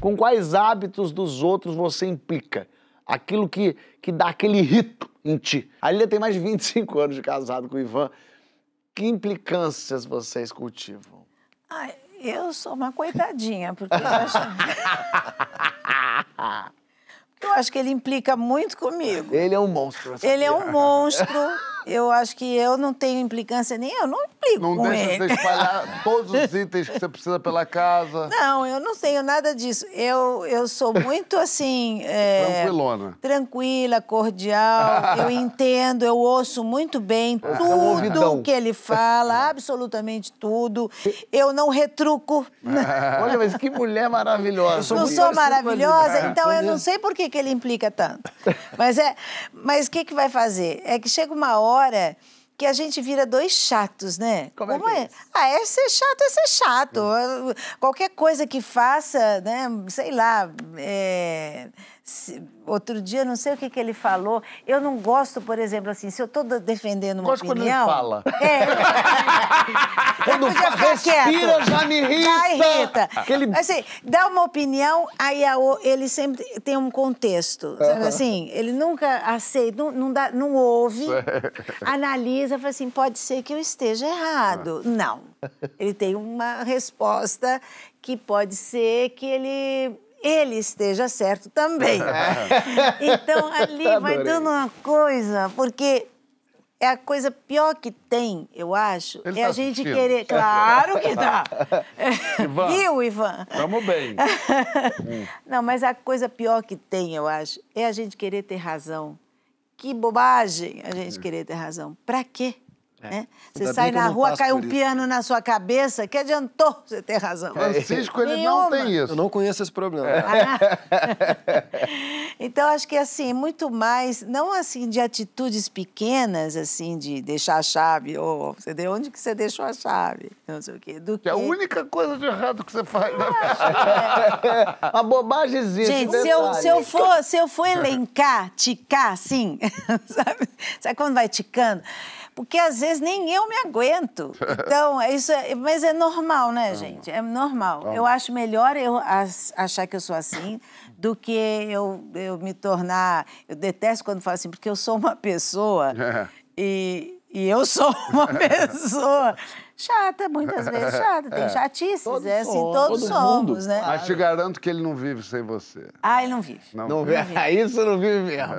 Com quais hábitos dos outros você implica? Aquilo que, que dá aquele rito em ti. A Lilia tem mais de 25 anos de casado com o Ivan. Que implicâncias vocês cultivam? Ai, eu sou uma coitadinha, porque eu acho... eu acho que ele implica muito comigo. Ele é um monstro. Ele é um monstro. Eu acho que eu não tenho implicância nem eu não implico não com deixa ele. Não espalhar todos os itens que você precisa pela casa. Não, eu não tenho nada disso. Eu, eu sou muito assim... É, Tranquilona. Tranquila, cordial, eu entendo, eu ouço muito bem é, tudo é que ele fala, absolutamente tudo. Eu não retruco. Olha, mas que mulher maravilhosa. Sou não sou maravilhosa, então eu não sei por que, que ele implica tanto. Mas é, mas o que que vai fazer? É que chega uma hora hora que a gente vira dois chatos, né? Como, é Como é, é? é, Ah, é ser chato, é ser chato. Hum. Qualquer coisa que faça, né? Sei lá, é outro dia, não sei o que, que ele falou. Eu não gosto, por exemplo, assim, se eu estou defendendo uma gosto opinião... quando ele fala. É. quando fala, respira, quieto. já me irrita. Já irrita. Aquele... Assim, dá uma opinião, aí a, ele sempre tem um contexto. Assim, ele nunca aceita, não, não, dá, não ouve, analisa, fala assim, pode ser que eu esteja errado. Ah. Não. Ele tem uma resposta que pode ser que ele ele esteja certo também. então, ali vai dando uma coisa, porque é a coisa pior que tem, eu acho, Ele é tá a gente assistindo. querer. Claro que tá! Ivan, Viu, Ivan? Tamo bem. Não, mas a coisa pior que tem, eu acho, é a gente querer ter razão. Que bobagem a gente hum. querer ter razão. Pra quê? É. Né? Você Ainda sai na rua, cai um piano na sua cabeça, que adiantou você ter razão. É. Francisco, ele Nenhuma. não tem isso. Eu não conheço esse problema. É. então, acho que assim, muito mais, não assim de atitudes pequenas, assim, de deixar a chave, ou você deu onde que você deixou a chave, não sei o quê. Do que é a única coisa de errado que você faz. Né? É. bobagem existe. Gente, se eu, se eu, for, se eu for elencar, ticar, assim, sabe? Sabe quando vai ticando? porque às vezes nem eu me aguento. Então, é isso é, mas é normal, né, gente? É normal. Eu acho melhor eu achar que eu sou assim do que eu, eu me tornar. Eu detesto quando falo assim, porque eu sou uma pessoa é. e, e eu sou uma pessoa. chata, muitas vezes chata, tem é. chatices, todos é assim, somos, todos todo somos, mundo. né? Mas te garanto que ele não vive sem você. Ah, ele não vive. Não, não vive. Ah, isso não vive mesmo.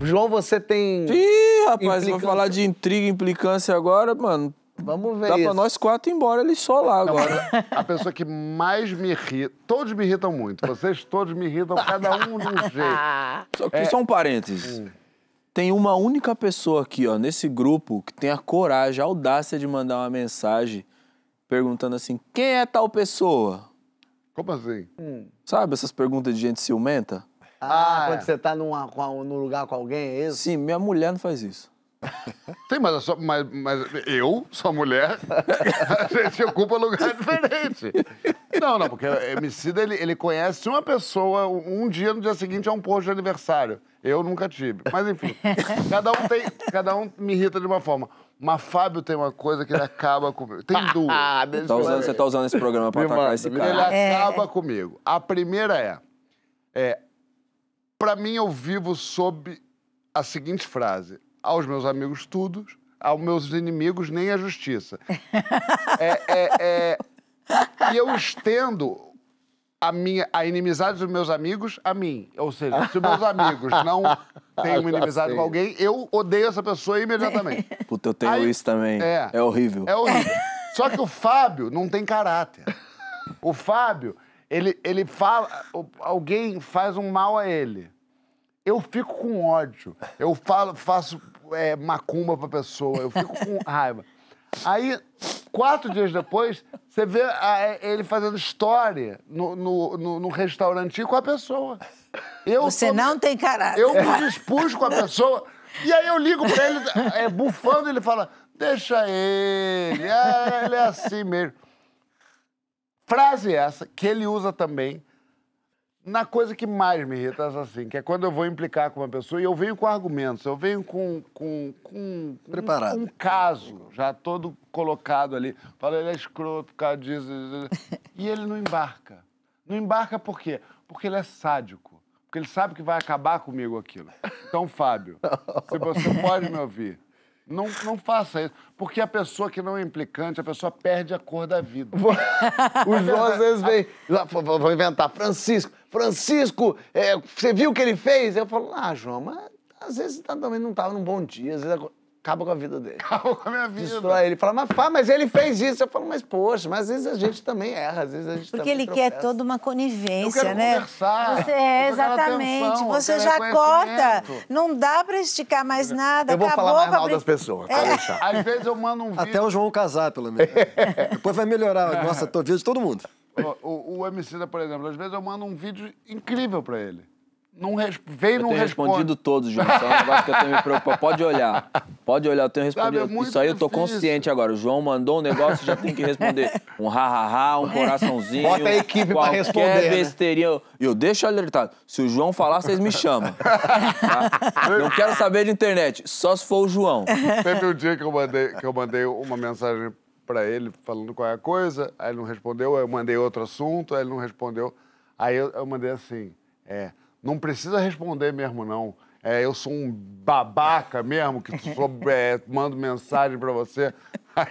João, você tem. Ih, rapaz, vou falar de intriga e implicância agora, mano. Vamos ver. Dá isso. pra nós quatro ir embora, ele só lá agora. a pessoa que mais me irrita. Todos me irritam muito. Vocês todos me irritam, cada um de um jeito. Só que é... só um parênteses. Hum. Tem uma única pessoa aqui, ó, nesse grupo, que tem a coragem, a audácia de mandar uma mensagem perguntando assim: quem é tal pessoa? Como assim? Hum. Sabe essas perguntas de gente ciumenta? Ah, ah quando é. você tá numa, num lugar com alguém, é isso? Sim, minha mulher não faz isso. Tem, mas, só, mas, mas eu, sua mulher, a gente ocupa lugar diferente. Não, não, porque o Emicida, ele, ele conhece uma pessoa um dia, no dia seguinte é um posto de aniversário. Eu nunca tive. Mas enfim, cada um tem. Cada um me irrita de uma forma. Mas Fábio tem uma coisa que ele acaba comigo. Tem ah, duas. Ah, tá usando, você tá usando esse programa pra me atacar esse cara. Ele acaba é. comigo. A primeira é, é para mim, eu vivo sob a seguinte frase: aos meus amigos, tudo, aos meus inimigos, nem a justiça. é, é, é... E eu estendo a minha a inimizade dos meus amigos a mim. Ou seja, se meus amigos não têm uma inimizade com alguém, eu odeio essa pessoa imediatamente. Puta, eu tenho Aí, isso também. É, é horrível. É horrível. Só que o Fábio não tem caráter. O Fábio, ele, ele fala. Alguém faz um mal a ele eu fico com ódio. Eu falo, faço é, macumba pra pessoa, eu fico com raiva. Aí, quatro dias depois, você vê a, é, ele fazendo história no, no, no, no restaurante com a pessoa. Eu você tô, não tem caráter. Eu me dispus com a pessoa. E aí eu ligo pra ele, é, bufando, ele fala: deixa ele, é, ele é assim mesmo. Frase essa que ele usa também na coisa que mais me irrita, é assim, que é quando eu vou implicar com uma pessoa e eu venho com argumentos, eu venho com, com, com Preparado. Um, um caso já todo colocado ali. Fala, ele é escroto por causa disso. e ele não embarca. Não embarca por quê? Porque ele é sádico. Porque ele sabe que vai acabar comigo aquilo. Então, Fábio, se você pode me ouvir, não, não faça isso. Porque a pessoa que não é implicante, a pessoa perde a cor da vida. o João às vezes vem. Vou inventar. Francisco, Francisco, é, você viu o que ele fez? Eu falo, ah, João, mas às vezes também tá não estava tá, num bom dia. Às vezes acaba com a vida dele. Acaba com a minha vida. Destrói ele. Fala, mas, mas ele fez isso. Eu falo, mas poxa, mas às vezes a gente também erra, às vezes a gente Porque ele tropeça. quer toda uma conivência, eu quero né? Conversar, você, é, exatamente. Atenção, você já corta. Não dá para esticar mais nada. Eu vou acabou falar mais mal das pessoas, tá, é. deixar. Às vezes eu mando um vídeo. Até o João casar, pelo menos. Depois vai melhorar. É. Nossa, tô de todo mundo. O, o, o MC, por exemplo, às vezes eu mando um vídeo incrível para ele. Não res... Veio eu não tenho responde. respondido todos, João Só é um negócio que eu tenho me preocupar. Pode olhar. Pode olhar, eu tenho respondido. Sabe, é Isso aí eu tô consciente agora. O João mandou um negócio, já tem que responder. Um ha-ha-ha, um é. coraçãozinho. Bota a equipe pra responder. Né? besteirinha. Né? Eu deixo alertado. Se o João falar, vocês me chamam. Tá? Não quero saber de internet, só se for o João. Teve um dia que eu mandei, que eu mandei uma mensagem pra ele falando qual é a coisa, aí ele não respondeu, eu mandei outro assunto, aí ele não respondeu. Aí eu, eu mandei assim, é não precisa responder mesmo, não. É, eu sou um babaca mesmo, que sou, é, mando mensagem para você.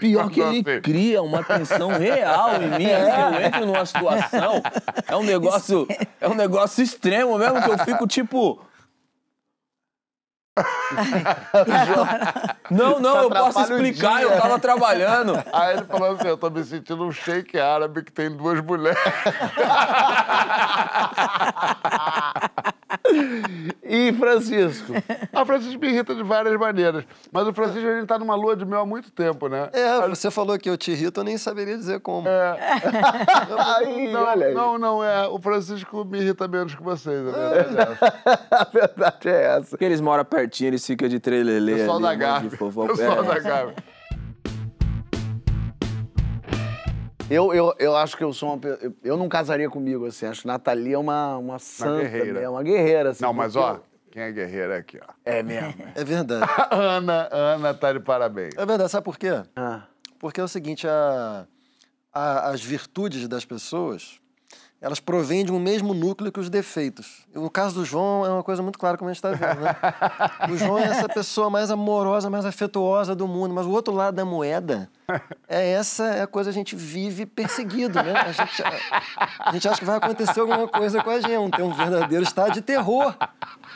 Pior que ele assim. cria uma tensão real em mim, assim, eu entro numa situação, é um negócio, é um negócio extremo mesmo, que eu fico tipo, não, não, eu posso explicar, eu tava trabalhando. Aí ele falou assim: eu tô me sentindo um shake árabe que tem duas mulheres. e Francisco? Ah, Francisco me irrita de várias maneiras. Mas o Francisco, a gente tá numa lua de mel há muito tempo, né? É, você falou que eu te irrito, eu nem saberia dizer como. É. aí, então, não, olha aí. não, não, é. O Francisco me irrita menos que vocês, a é verdade é essa. a verdade é essa. Porque eles moram pertinho, eles ficam de trelelê. Pessoal ali, da né, Gávea. Pessoal é. da Gávea. Eu, eu, eu acho que eu sou uma. Eu, eu não casaria comigo, assim. Acho que Nathalie é uma, uma santa, uma né? guerreira. Uma guerreira assim, não, mas ó, quem é guerreira é aqui, ó. É mesmo. É verdade. Ana, Ana tá de parabéns. É verdade, sabe por quê? Ah. Porque é o seguinte, a, a, as virtudes das pessoas elas provêm de um mesmo núcleo que os defeitos. O caso do João é uma coisa muito clara como a gente está vendo, né? O João é essa pessoa mais amorosa, mais afetuosa do mundo, mas o outro lado da moeda é essa é a coisa que a gente vive perseguido, né? A gente, a gente acha que vai acontecer alguma coisa com a gente, É um verdadeiro estado de terror.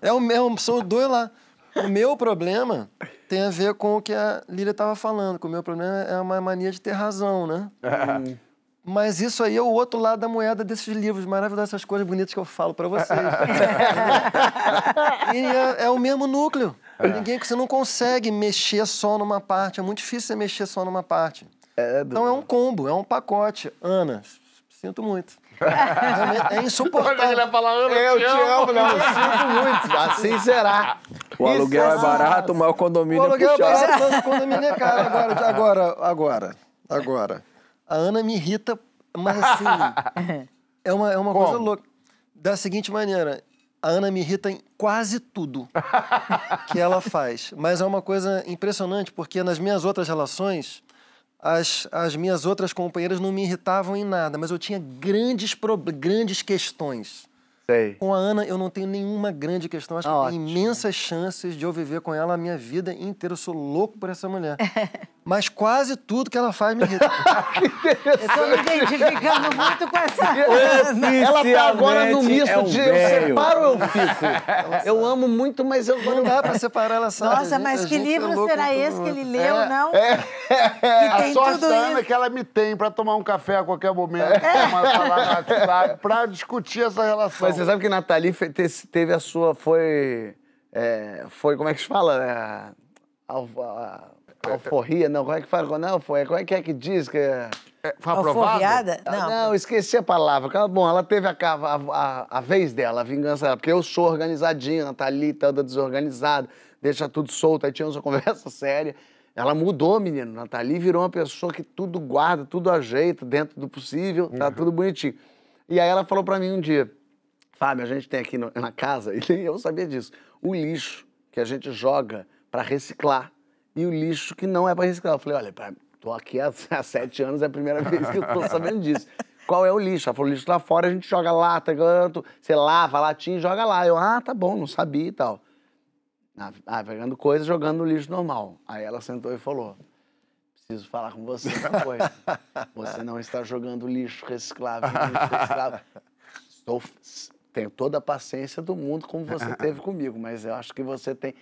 É o mesmo, são dois lá. O meu problema tem a ver com o que a Lília estava falando, que o meu problema é uma mania de ter razão, né? Uhum. Mas isso aí é o outro lado da moeda desses livros maravilhosos, essas coisas bonitas que eu falo para vocês. e é, é, o mesmo núcleo. É. Ninguém, você não consegue mexer só numa parte. É muito difícil você mexer só numa parte. É, do... É então é um combo, é um pacote. Ana, sinto muito. É insuportável. Ele falar, Ana, eu, te amo, não. Né, sinto muito. Assim será. O aluguel é, é barato, mas o condomínio é O aluguel é, é barato, mas o condomínio é caro. Agora, agora, agora. agora. A Ana me irrita, mas assim. É. é uma, é uma coisa louca. Da seguinte maneira, a Ana me irrita em quase tudo que ela faz. Mas é uma coisa impressionante, porque nas minhas outras relações, as, as minhas outras companheiras não me irritavam em nada, mas eu tinha grandes, grandes questões. Sei. Com a Ana, eu não tenho nenhuma grande questão. Acho ah, que tá tem imensas chances de eu viver com ela a minha vida inteira. Eu sou louco por essa mulher. mas quase tudo que ela faz me irrita. que interessante. Eu tô me identificando muito com essa. Ela tá agora no é misto é um de eu separo ou eu fico. Eu amo muito, mas eu não dá para separar ela sabe. Nossa, mas que é livro será esse que ele leu, é, não? É, é, a sorte da Ana é que ela me tem para tomar um café a qualquer momento, é. para discutir essa relação. Mas você sabe que Nathalie teve a sua foi é, foi como é que se fala, né? É, é. Alforria, não, como é que fala? Não, é alforria, como é que é que diz que é... Foi ah, Não. não, esqueci a palavra. Bom, ela teve a, a, a, vez dela, a vingança dela, porque eu sou organizadinha, ela tá ali, toda desorganizada, deixa tudo solto, aí tínhamos uma conversa séria. Ela mudou, menino. Nathalie virou uma pessoa que tudo guarda, tudo ajeita dentro do possível, tá uhum. tudo bonitinho. E aí ela falou para mim um dia, Fábio, a gente tem aqui no, na casa, e eu sabia disso, o lixo que a gente joga para reciclar e o lixo que não é para reciclar. Eu falei, olha, tô aqui há, há sete anos, é a primeira vez que eu tô sabendo disso. Qual é o lixo? Ela falou, lixo lá fora a gente joga lata, canto, você lava latinha e joga lá. Eu, ah, tá bom, não sabia e tal. Ah, ah, pegando coisa, jogando no lixo normal. Aí ela sentou e falou, preciso falar com você uma coisa. Você não está jogando lixo reciclável, lixo reciclável. Estou, tenho toda a paciência do mundo como você teve comigo, mas eu acho que você tem...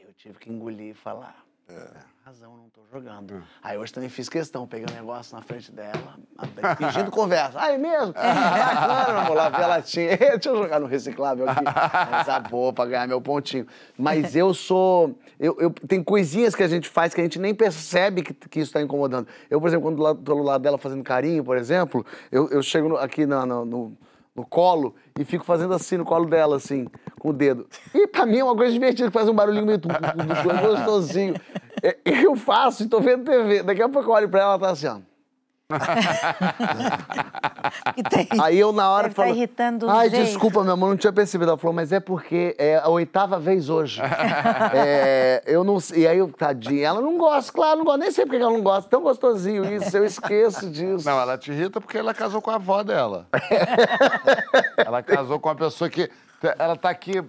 Eu tive que engolir e falar. É. Ah, razão, não tô jogando. Ah. Aí hoje também fiz questão, peguei um negócio na frente dela, fingindo conversa. Aí mesmo? É, claro, vou lá ver a latinha. Deixa eu jogar no reciclável aqui. Essa boa pra ganhar meu pontinho. Mas eu sou. Eu, eu, tem coisinhas que a gente faz que a gente nem percebe que, que isso tá incomodando. Eu, por exemplo, quando tô do lado dela fazendo carinho, por exemplo, eu, eu chego aqui no, no no colo e fico fazendo assim no colo dela, assim, com o dedo. E pra mim é uma coisa divertida, que faz um barulhinho meio gostosinho. É, eu faço e tô vendo TV. Daqui a pouco eu olho pra ela e ela tá assim, ó. tem, tá aí eu na hora falo, tá irritando ai desculpa meu amor, não tinha percebido. Ela falou, mas é porque é a oitava vez hoje. é, eu não e aí tadinha, ela não gosta, claro, não gosta, nem sei porque ela não gosta, tão gostosinho isso, eu esqueço disso. Não, ela te irrita porque ela casou com a avó dela. ela casou com uma pessoa que ela tá aqui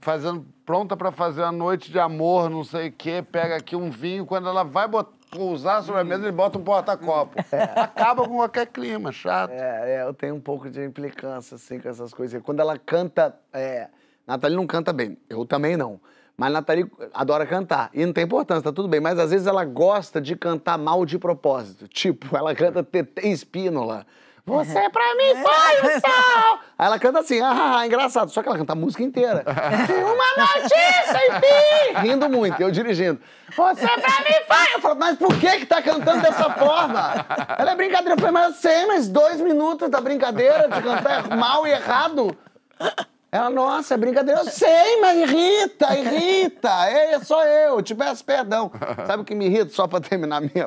fazendo pronta para fazer a noite de amor, não sei o quê, pega aqui um vinho quando ela vai botar pousar sobre a mesa, ele bota um porta-copo. É. Acaba com qualquer clima, chato. É, é, eu tenho um pouco de implicância, assim, com essas coisas. Quando ela canta. É... Nathalie não canta bem, eu também não. Mas Nathalie adora cantar. E não tem importância, tá tudo bem. Mas às vezes ela gosta de cantar mal de propósito. Tipo, ela canta TT Espínola. Você é pra mim pai, o sol! Aí ela canta assim, ah, ah, ah, engraçado. Só que ela canta a música inteira. uma notícia, enfim! Rindo muito, eu dirigindo. Você é pra mim pai. Eu falo, mas por que que tá cantando dessa forma? Ela é brincadeira. Eu falei, mas eu sei, mas dois minutos da brincadeira de cantar mal e errado. Ela, nossa, é brincadeira. Eu sei, mas irrita, irrita. É, é só eu, te peço perdão. Sabe o que me irrita, só pra terminar minha...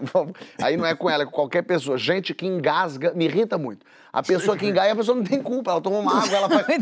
Aí não é com ela, é com qualquer pessoa. Gente que engasga, me irrita muito. A pessoa que engasga, a pessoa não tem culpa. Ela toma uma água, ela faz...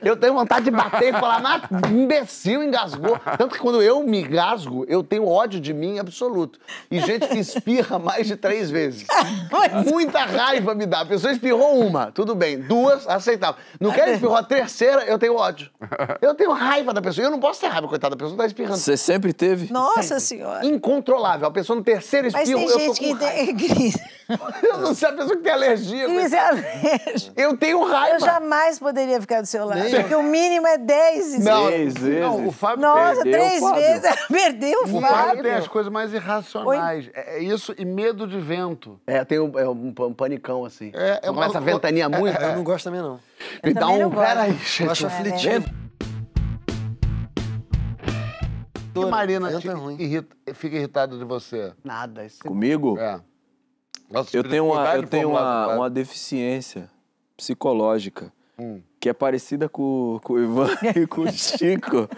É eu tenho vontade de bater e falar, mas imbecil, engasgou. Tanto que quando eu me engasgo, eu tenho ódio de mim absoluto. E gente que espirra mais de três vezes. Muita raiva me dá. A pessoa espirrou uma, tudo bem. Duas, aceitável. Não quer é a três eu tenho ódio. Eu tenho raiva da pessoa. Eu não posso ter raiva, coitada, a pessoa tá espirrando. Você sempre teve? Nossa sempre. senhora. Incontrolável. A pessoa no terceiro espirro, Mas tem gente que tem Eu não sei a pessoa que tem alergia. Que é alérgico. Eu tenho raiva. Eu jamais poderia ficar do seu lado, Nem. porque o mínimo é 10. Não, vezes. Não, o Fábio Nossa, perdeu três vezes. Perdeu o Fábio. O Fábio tem as coisas mais irracionais. Oi? É, é isso e medo de vento. É, tem um, é um panicão assim. É, é começa a ventania é, é, muito. É, eu não gosto também, não. Me dá um. Peraí. Eu acho é, né? aflitivo. Que Marina te é irrita, fica irritada de você? Nada. Isso é- Comigo? É. Nossa, Eu tenho, uma, eu tenho uma, uma deficiência psicológica Hum. que é parecida com, com o Ivan e com o Chico.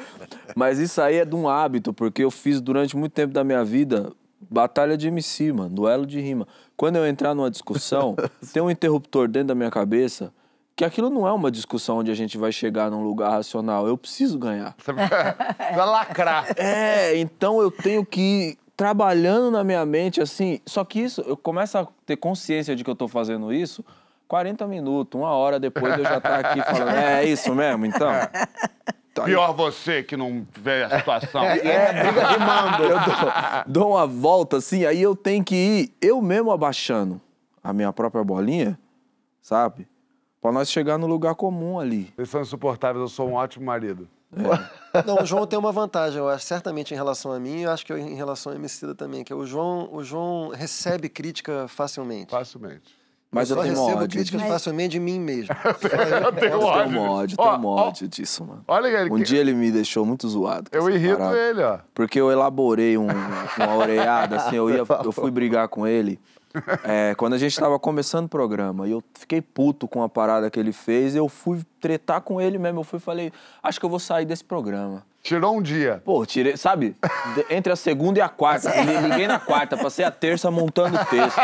Mas isso aí é de um hábito, porque eu fiz durante muito tempo da minha vida batalha de MC, mano, duelo de rima. Quando eu entrar numa discussão, tem um interruptor dentro da minha cabeça que aquilo não é uma discussão onde a gente vai chegar num lugar racional. Eu preciso ganhar. Você vai lacrar. É, então eu tenho que ir trabalhando na minha mente assim. Só que isso, eu começo a ter consciência de que eu tô fazendo isso 40 minutos, uma hora depois eu já tá aqui falando, é, é isso mesmo, então. Tá Pior você que não vê a situação. É, é briga de mando. Eu dou, dou uma volta assim, aí eu tenho que ir eu mesmo abaixando a minha própria bolinha, sabe? para nós chegar no lugar comum ali. Vocês são insuportáveis, eu sou um ótimo marido. É. Não, o João tem uma vantagem, eu acho, certamente em relação a mim, eu acho que em relação a Emicida também, que é o João, o João recebe crítica facilmente. Facilmente. Mas eu, eu tenho recebo ódio. críticas crítica facilmente de mim mesmo. eu tenho, ódio. tenho eu Tenho ódio, ó, tenho ódio ó, disso, mano. Olha, ele, um que... dia ele me deixou muito zoado. Eu irrito parada, ele, ó. Porque eu elaborei um, uma oreada, assim, eu, ia, eu fui brigar com ele. É, quando a gente estava começando o programa e eu fiquei puto com a parada que ele fez, eu fui tretar com ele mesmo. Eu fui falei, acho que eu vou sair desse programa. Tirou um dia. Pô, tirei, sabe? Entre a segunda e a quarta. Liguei na quarta, passei a terça montando o texto.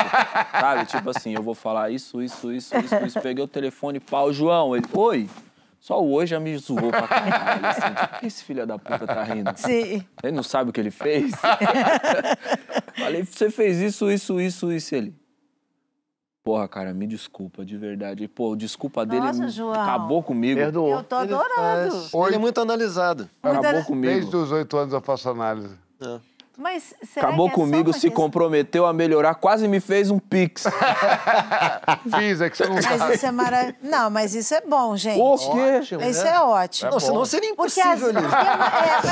Sabe? Tipo assim, eu vou falar isso, isso, isso, isso, isso. Peguei o telefone, pau, João. Ele, oi. Só o hoje já me zoou pra caralho. Assim, por tipo, que esse filho da puta tá rindo? Sim. Ele não sabe o que ele fez? Falei, você fez isso, isso, isso, isso. Ele. Porra, cara, me desculpa, de verdade. Pô, desculpa dele Nossa, João. acabou comigo. Perdoou. Eu tô adorando. Ele, faz... Hoje... ele é muito analisado. Muito acabou an... comigo. Desde os oito anos eu faço análise. É. Mas Acabou é comigo, se questão? comprometeu a melhorar, quase me fez um pix. Fiz, é que você não Mas sabe. isso é maravilhoso. Não, mas isso é bom, gente. O quê? Né? Isso né? é ótimo. Não, é senão seria impossível Porque é ali.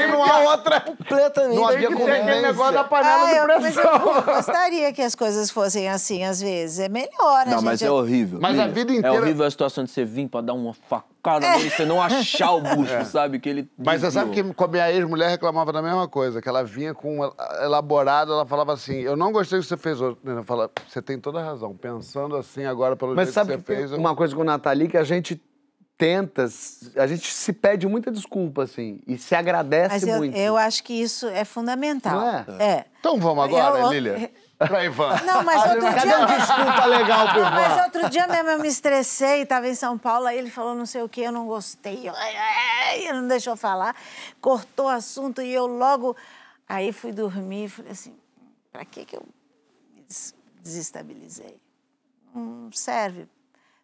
É, não há outra. Completamente. Não havia como aquele negócio da panela ah, de pressão. Eu, mas eu gostaria que as coisas fossem assim às vezes. É melhor, né, Não, gente? mas é horrível. Mas a vida inteira... É horrível a situação de você vir pra dar uma facada causa é. né? você não achar o bucho, é. sabe? Que ele. Mas você sabe que com a minha ex-mulher reclamava da mesma coisa, que ela vinha com uma elaborada, ela falava assim: Eu não gostei do que você fez hoje. Ela fala, você tem toda a razão. Pensando assim agora pelo Mas jeito sabe que você que fez. Tem eu... Uma coisa com o Nathalie que a gente tenta, a gente se pede muita desculpa, assim, e se agradece Mas eu, muito. Eu acho que isso é fundamental. Não é? É. Então vamos agora, eu, pra Ivan. Não, mas ah, outro dia... Cadê desculpa legal pro Ivan? mas outro dia mesmo eu me estressei, estava em São Paulo, aí ele falou não sei o que, eu não gostei. Ele não deixou falar, cortou o assunto e eu logo... Aí fui dormir e falei assim, pra que que eu me desestabilizei? Não serve.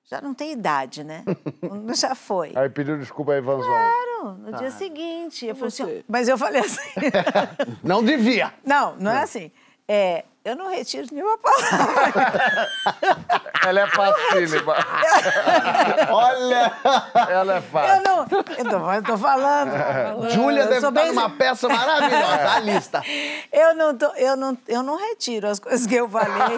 Já não tem idade, né? Já foi. Aí pediu desculpa Ivan. Vanzão. Claro, no ah. dia seguinte. Eu falei assim, mas eu falei assim... não devia. Não, não é assim. É, eu não retiro nenhuma palavra. Ela é facílima. Olha! Ela é fácil. Eu não. Eu tô, eu tô falando. falando. Júlia deve estar tá bem... numa peça maravilhosa, a lista. Eu não, tô, eu, não, eu não retiro as coisas que eu falei.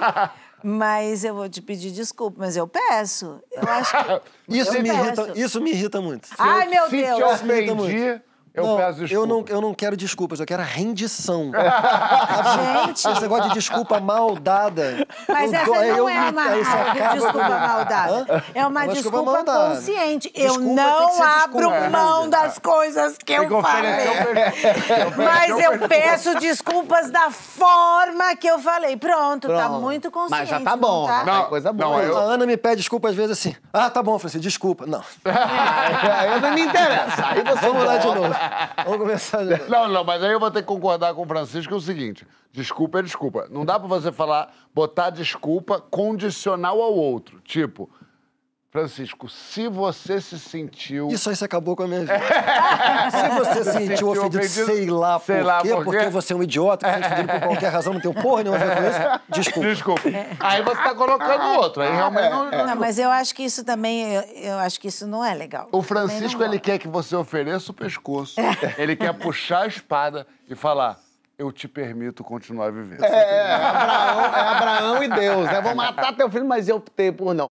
Mas eu vou te pedir desculpa, mas eu peço. Eu acho que. Isso, me, peço. Irrita, isso me irrita muito. Ai, eu, meu Deus! Isso me irrita muito. É eu não, peço desculpas. Eu não, eu não quero desculpas, eu quero a rendição. Gente! Esse negócio de desculpa mal dada. Mas essa não eu, é uma é desculpa mal dada. É uma, uma desculpa, desculpa consciente. Desculpa eu não abro é. mão das coisas que eu falei. Mas eu peço desculpas da forma que eu falei. Pronto, tá Pronto. tá muito consciente. Mas já tá bom. Não, tá? tá não coisa boa. Não, eu... A Ana me pede desculpa às vezes assim. Ah, tá bom, Francisco, assim, desculpa. Não. Aí não me interessa. Aí você Vamos lá de novo. Vamos começar de... Não, não, mas aí eu vou ter que concordar com o Francisco é o seguinte: desculpa é desculpa. Não dá pra você falar, botar desculpa condicional ao outro. Tipo, Francisco, se você se sentiu. Isso aí se acabou com a minha vida. se você se sentiu ofendido, ofendido, sei lá sei por, lá quê, por quê, porque você é um idiota, que você ofendido por qualquer razão, não tem porra nenhuma a ver com isso, desculpa. Desculpa. Aí você está colocando ah, outro, aí ah, realmente é. não, não, é. não, Mas eu acho que isso também, eu, eu acho que isso não é legal. O Francisco, ele quer que você ofereça o pescoço, é. ele quer puxar a espada e falar eu te permito continuar vivendo. É, é, Abraão, é Abraão e Deus, né? Vou matar teu filho, mas eu optei por não.